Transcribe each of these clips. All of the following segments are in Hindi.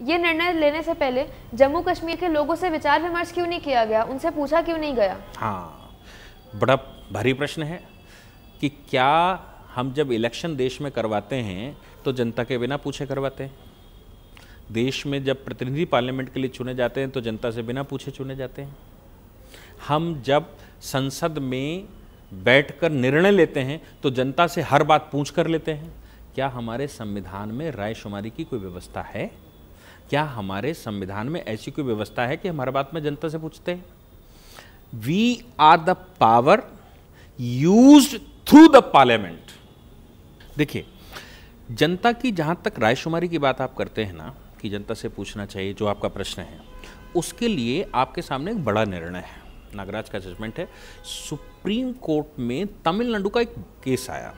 ये निर्णय लेने से पहले जम्मू कश्मीर के लोगों से विचार विमर्श क्यों नहीं किया गया उनसे पूछा क्यों नहीं गया हाँ बड़ा भारी प्रश्न है कि क्या हम जब इलेक्शन देश में करवाते हैं तो जनता के बिना पूछे करवाते हैं देश में जब प्रतिनिधि पार्लियामेंट के लिए चुने जाते हैं तो जनता से बिना पूछे चुने जाते हैं हम जब संसद में बैठकर निर्णय लेते हैं तो जनता से हर बात पूछ कर लेते हैं क्या हमारे संविधान में रायशुमारी की कोई व्यवस्था है क्या हमारे संविधान में ऐसी कोई व्यवस्था है कि हम हर बात में जनता से पूछते हैं we are the power use through the parliament देखिए जनता की जहां तक रायशुमारी की बात आप करते हैं ना कि जनता से पूछना चाहिए जो आपका प्रश्न है उसके लिए आपके सामने एक बड़ा निर्णय है नागराज का जजमेंट है सुप्रीम कोर्ट में तमिलनाडु का एक केस आया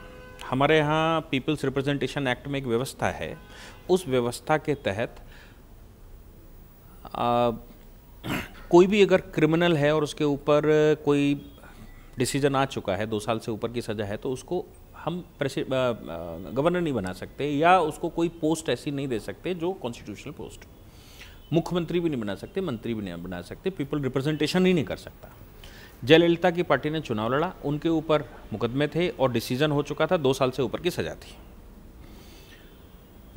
हमारे यहाँ पीपल्स रिप्रेजेंटेशन एक्ट में एक व्यवस्था है उस व्यवस्था के तहत आ, कोई भी अगर क्रिमिनल है और उसके ऊपर कोई डिसीजन आ चुका है दो साल से ऊपर की सज़ा है तो उसको हम गवर्नर नहीं बना सकते या उसको कोई पोस्ट ऐसी नहीं दे सकते जो कॉन्स्टिट्यूशनल पोस्ट हो मुख्यमंत्री भी नहीं बना सकते मंत्री भी नहीं बना सकते पीपल रिप्रेजेंटेशन ही नहीं कर सकता जयललिता की पार्टी ने चुनाव लड़ा उनके ऊपर मुकदमे थे और डिसीजन हो चुका था दो साल से ऊपर की सजा थी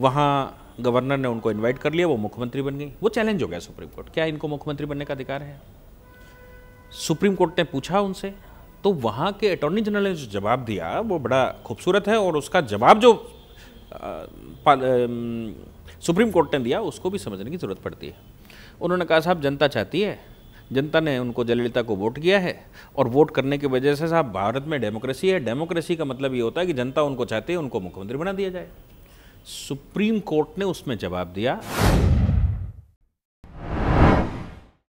वहाँ गवर्नर ने उनको इनवाइट कर लिया वो मुख्यमंत्री बन गई वो चैलेंज हो गया सुप्रीम कोर्ट क्या इनको मुख्यमंत्री बनने का अधिकार है सुप्रीम कोर्ट ने पूछा उनसे तो वहाँ के अटॉर्नी जनरल ने जो जवाब दिया वो बड़ा खूबसूरत है और उसका जवाब जो आ, सुप्रीम कोर्ट ने दिया उसको भी समझने की ज़रूरत पड़ती है उन्होंने कहा साहब जनता चाहती है जनता ने उनको जयललिता को वोट किया है और वोट करने की वजह से साहब भारत में डेमोक्रेसी है डेमोक्रेसी का मतलब ये होता है कि जनता उनको चाहती है उनको मुख्यमंत्री बना दिया जाए सुप्रीम कोर्ट ने उसमें जवाब दिया